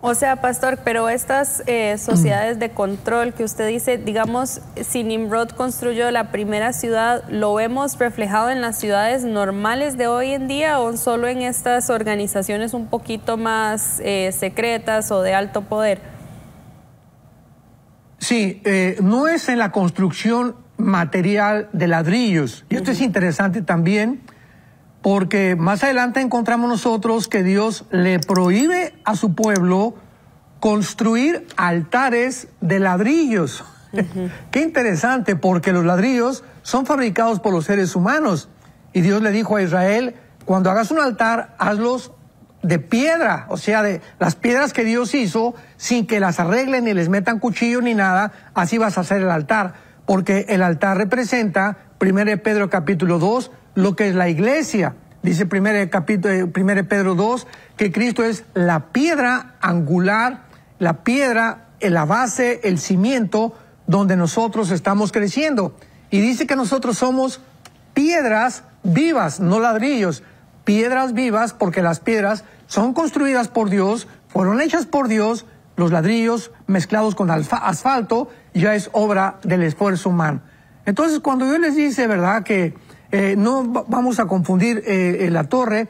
O sea, pastor, pero estas eh, sociedades de control que usted dice, digamos, si Nimrod construyó la primera ciudad, ¿lo vemos reflejado en las ciudades normales de hoy en día o solo en estas organizaciones un poquito más eh, secretas o de alto poder? Sí, eh, no es en la construcción material de ladrillos. Y esto es interesante también porque más adelante encontramos nosotros que Dios le prohíbe a su pueblo construir altares de ladrillos. Qué interesante, porque los ladrillos son fabricados por los seres humanos. Y Dios le dijo a Israel, cuando hagas un altar, hazlos de piedra, o sea, de las piedras que Dios hizo, sin que las arreglen ni les metan cuchillo ni nada, así vas a hacer el altar, porque el altar representa, 1 Pedro capítulo 2, lo que es la iglesia. Dice 1 capítulo, eh, primer Pedro 2 que Cristo es la piedra angular, la piedra, eh, la base, el cimiento donde nosotros estamos creciendo. Y dice que nosotros somos piedras vivas, no ladrillos, piedras vivas porque las piedras son construidas por Dios, fueron hechas por Dios, los ladrillos mezclados con asfalto ya es obra del esfuerzo humano. Entonces cuando Dios les dice, ¿verdad? Que eh, no vamos a confundir eh, eh, la torre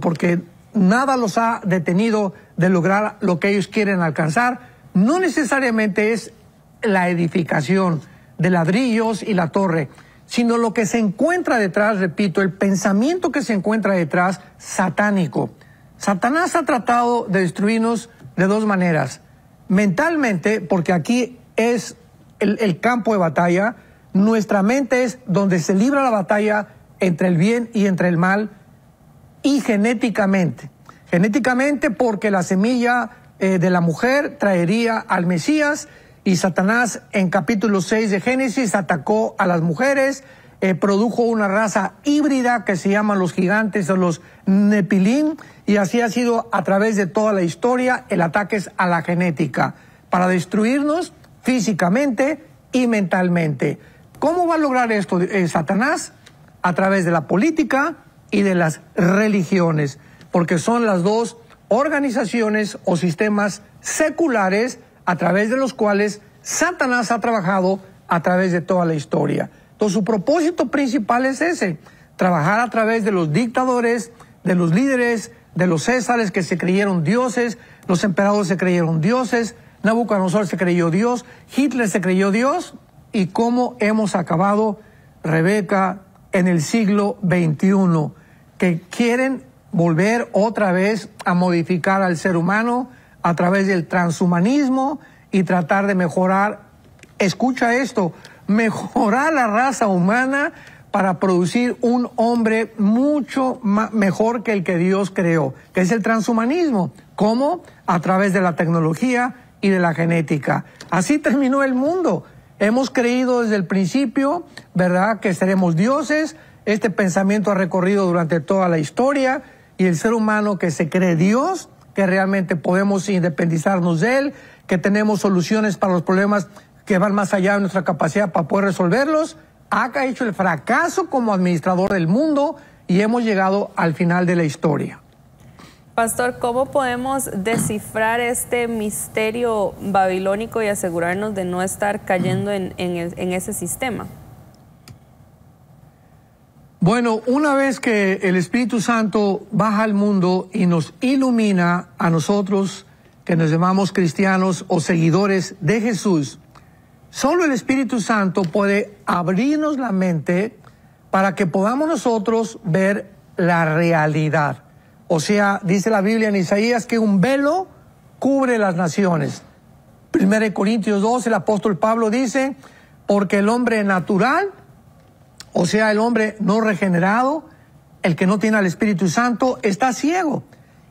porque nada los ha detenido de lograr lo que ellos quieren alcanzar. No necesariamente es la edificación de ladrillos y la torre, sino lo que se encuentra detrás, repito, el pensamiento que se encuentra detrás satánico. Satanás ha tratado de destruirnos de dos maneras. Mentalmente, porque aquí es el campo de batalla, nuestra mente es donde se libra la batalla entre el bien y entre el mal y genéticamente. Genéticamente porque la semilla eh, de la mujer traería al Mesías y Satanás en capítulo 6 de Génesis atacó a las mujeres, eh, produjo una raza híbrida que se llama los gigantes o los nepilín y así ha sido a través de toda la historia el ataque a la genética para destruirnos físicamente y mentalmente. ¿Cómo va a lograr esto eh, Satanás? A través de la política y de las religiones, porque son las dos organizaciones o sistemas seculares a través de los cuales Satanás ha trabajado a través de toda la historia. Entonces su propósito principal es ese, trabajar a través de los dictadores, de los líderes, de los césares que se creyeron dioses, los emperadores se creyeron dioses, Nabucodonosor se creyó Dios, Hitler se creyó Dios, y cómo hemos acabado, Rebeca, en el siglo XXI, que quieren volver otra vez a modificar al ser humano a través del transhumanismo y tratar de mejorar, escucha esto, mejorar la raza humana para producir un hombre mucho mejor que el que Dios creó, que es el transhumanismo. ¿Cómo? A través de la tecnología y de la genética. Así terminó el mundo. Hemos creído desde el principio, ¿verdad?, que seremos dioses. Este pensamiento ha recorrido durante toda la historia y el ser humano que se cree Dios, que realmente podemos independizarnos de Él, que tenemos soluciones para los problemas que van más allá de nuestra capacidad para poder resolverlos, ha hecho el fracaso como administrador del mundo y hemos llegado al final de la historia. Pastor, ¿cómo podemos descifrar este misterio babilónico y asegurarnos de no estar cayendo en, ese sistema? Bueno, una vez que el Espíritu Santo baja al mundo y nos ilumina a nosotros, que nos llamamos cristianos o seguidores de Jesús, solo el Espíritu Santo puede abrirnos la mente para que podamos nosotros ver la realidad. O sea, dice la Biblia en Isaías que un velo cubre las naciones. de Corintios 2, el apóstol Pablo dice, porque el hombre natural, o sea, el hombre no regenerado, el que no tiene al Espíritu Santo, está ciego.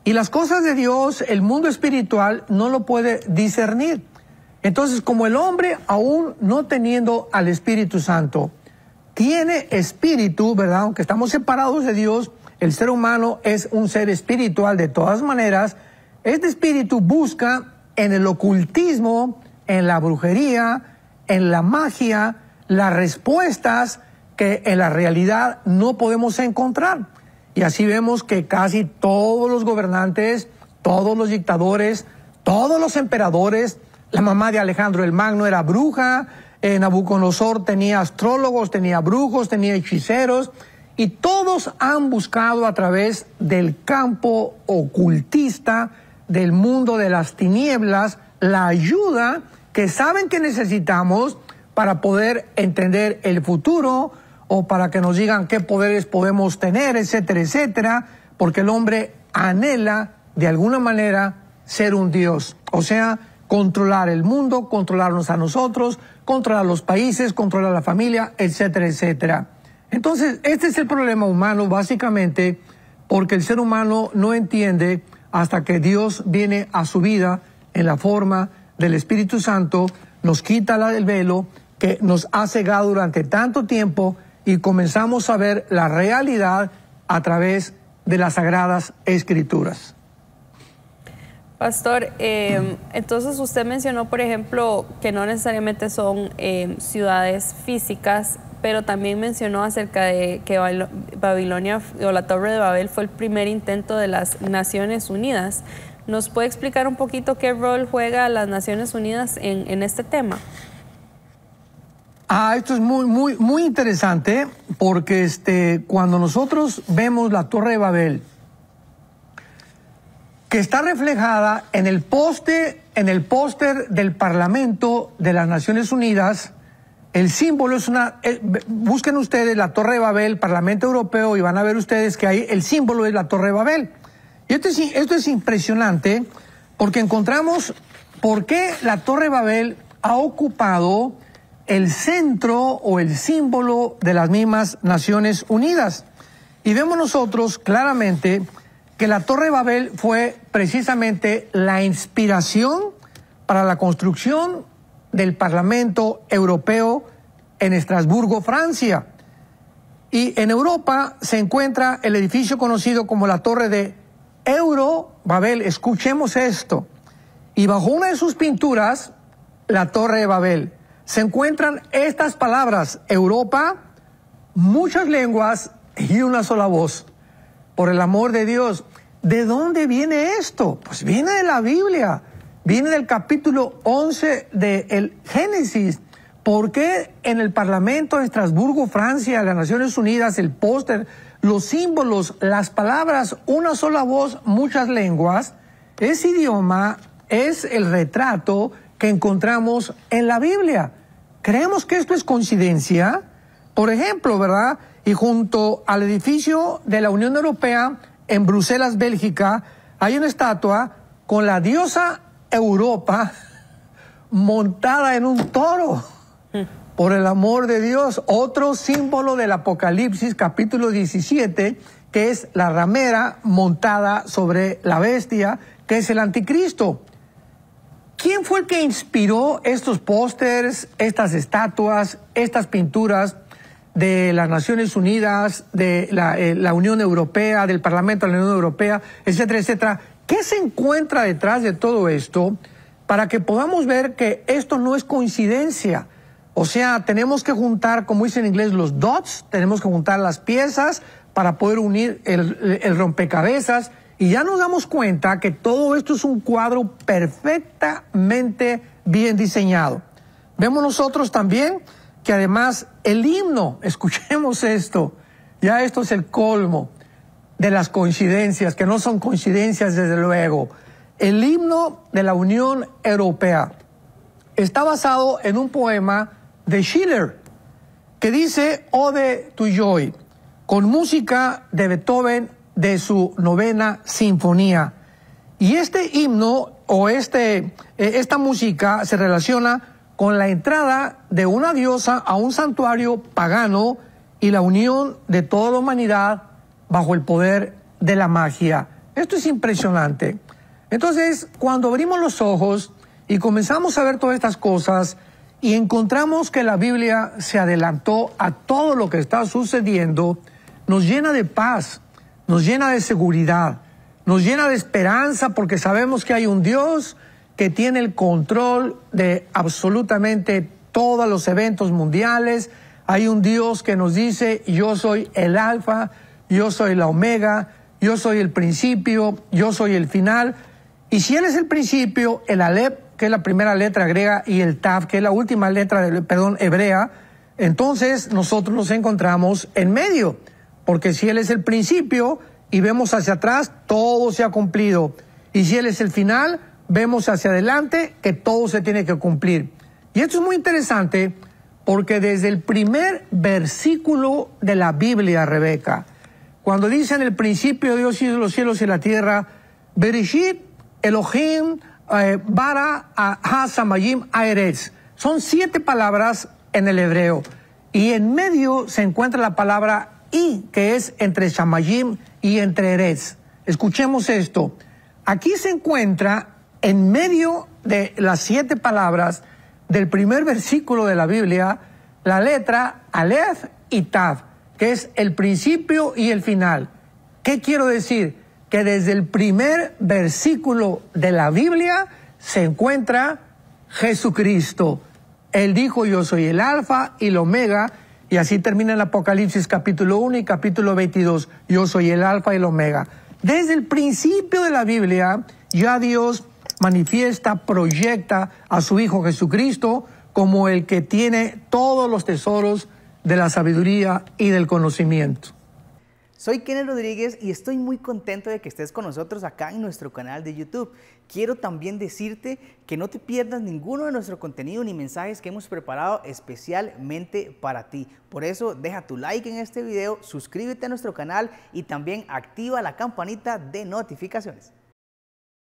Y las cosas de Dios, el mundo espiritual, no lo puede discernir. Entonces, como el hombre, aún no teniendo al Espíritu Santo, tiene espíritu, ¿verdad? Aunque estamos separados de Dios, el ser humano es un ser espiritual de todas maneras. Este espíritu busca en el ocultismo, en la brujería, en la magia, las respuestas que en la realidad no podemos encontrar. Y así vemos que casi todos los gobernantes, todos los dictadores, todos los emperadores, la mamá de Alejandro el Magno era bruja, eh, Nabucodonosor tenía astrólogos, tenía brujos, tenía hechiceros, y todos han buscado a través del campo ocultista, del mundo de las tinieblas, la ayuda que saben que necesitamos para poder entender el futuro o para que nos digan qué poderes podemos tener, etcétera, etcétera, porque el hombre anhela de alguna manera ser un Dios, o sea, controlar el mundo, controlarnos a nosotros, controlar los países, controlar la familia, etcétera, etcétera. Entonces, este es el problema humano básicamente porque el ser humano no entiende hasta que Dios viene a su vida en la forma del Espíritu Santo, nos quita la del velo que nos ha cegado durante tanto tiempo y comenzamos a ver la realidad a través de las sagradas escrituras. Pastor, em, entonces usted mencionó, por ejemplo, que no necesariamente son em, ciudades físicas pero también mencionó acerca de que Babilonia o la Torre de Babel fue el primer intento de las Naciones Unidas. ¿Nos puede explicar un poquito qué rol juega las Naciones Unidas en, este tema? Ah, esto es muy, muy, muy interesante porque este, cuando nosotros vemos la Torre de Babel, que está reflejada en el poste, en el póster del Parlamento de las Naciones Unidas, el símbolo es una. Eh, busquen ustedes la Torre de Babel, Parlamento Europeo, y van a ver ustedes que ahí el símbolo es la Torre de Babel. Y esto es, esto es impresionante porque encontramos por qué la Torre de Babel ha ocupado el centro o el símbolo de las mismas Naciones Unidas. Y vemos nosotros claramente que la Torre de Babel fue precisamente la inspiración para la construcción del Parlamento Europeo en Estrasburgo, Francia. Y en Europa se encuentra el edificio conocido como la Torre de Euro Babel. Escuchemos esto. Y bajo una de sus pinturas, la Torre de Babel, se encuentran estas palabras, Europa, muchas lenguas y una sola voz. Por el amor de Dios, ¿de dónde viene esto? Pues viene de la Biblia viene del capítulo 11 del el Génesis. ¿Por qué en el Parlamento de Estrasburgo, Francia, las Naciones Unidas, el póster, los símbolos, las palabras, una sola voz, muchas lenguas, ese idioma es el retrato que encontramos en la Biblia? ¿Creemos que esto es coincidencia? Por ejemplo, ¿verdad? Y junto al edificio de la Unión Europea en Bruselas, Bélgica, hay una estatua con la diosa Europa montada en un toro. Por el amor de Dios, otro símbolo del Apocalipsis capítulo 17, que es la ramera montada sobre la bestia, que es el anticristo. ¿Quién fue el que inspiró estos pósters, estas estatuas, estas pinturas de las Naciones Unidas, de la, eh, la Unión Europea, del Parlamento de la Unión Europea, etcétera, etcétera? ¿Qué se encuentra detrás de todo esto para que podamos ver que esto no es coincidencia? O sea, tenemos que juntar, como dice en inglés, los dots, tenemos que juntar las piezas para poder unir el, el, rompecabezas. Y ya nos damos cuenta que todo esto es un cuadro perfectamente bien diseñado. Vemos nosotros también que además el himno, escuchemos esto, ya esto es el colmo de las coincidencias, que no son coincidencias desde luego. El himno de la Unión Europea está basado en un poema de Schiller que dice Ode oh, to Joy, con música de Beethoven de su novena sinfonía. Y este himno o este, eh, esta música se relaciona con la entrada de una diosa a un santuario pagano y la unión de toda la humanidad bajo el poder de la magia. Esto es impresionante. Entonces, cuando abrimos los ojos y comenzamos a ver todas estas cosas y encontramos que la Biblia se adelantó a todo lo que está sucediendo, nos llena de paz, nos llena de seguridad, nos llena de esperanza porque sabemos que hay un Dios que tiene el control de absolutamente todos los eventos mundiales. Hay un Dios que nos dice, yo soy el alfa, yo soy la omega, yo soy el principio, yo soy el final. Y si Él es el principio, el Alep, que es la primera letra griega, y el Taf, que es la última letra, perdón, hebrea, entonces nosotros nos encontramos en medio. Porque si Él es el principio y vemos hacia atrás, todo se ha cumplido. Y si Él es el final, vemos hacia adelante que todo se tiene que cumplir. Y esto es muy interesante porque desde el primer versículo de la Biblia, Rebeca, cuando dice en el principio Dios hizo los cielos y la tierra, Bereshit, Elohim, eh, Bara, Hazamayim, Son siete palabras en el hebreo. Y en medio se encuentra la palabra y, que es entre Shamayim y entre Eretz. Escuchemos esto. Aquí se encuentra en medio de las siete palabras del primer versículo de la Biblia la letra Aleph y Tav que es el principio y el final. ¿Qué quiero decir? Que desde el primer versículo de la Biblia se encuentra Jesucristo. Él dijo, yo soy el alfa y el omega, y así termina el Apocalipsis capítulo 1 y capítulo 22, yo soy el alfa y el omega. Desde el principio de la Biblia ya Dios manifiesta, proyecta a su Hijo Jesucristo como el que tiene todos los tesoros de la sabiduría y del conocimiento. Soy Kenneth Rodríguez y estoy muy contento de que estés con nosotros acá en nuestro canal de YouTube. Quiero también decirte que no te pierdas ninguno de nuestro contenido ni mensajes que hemos preparado especialmente para ti. Por eso deja tu like en este video, suscríbete a nuestro canal y también activa la campanita de notificaciones.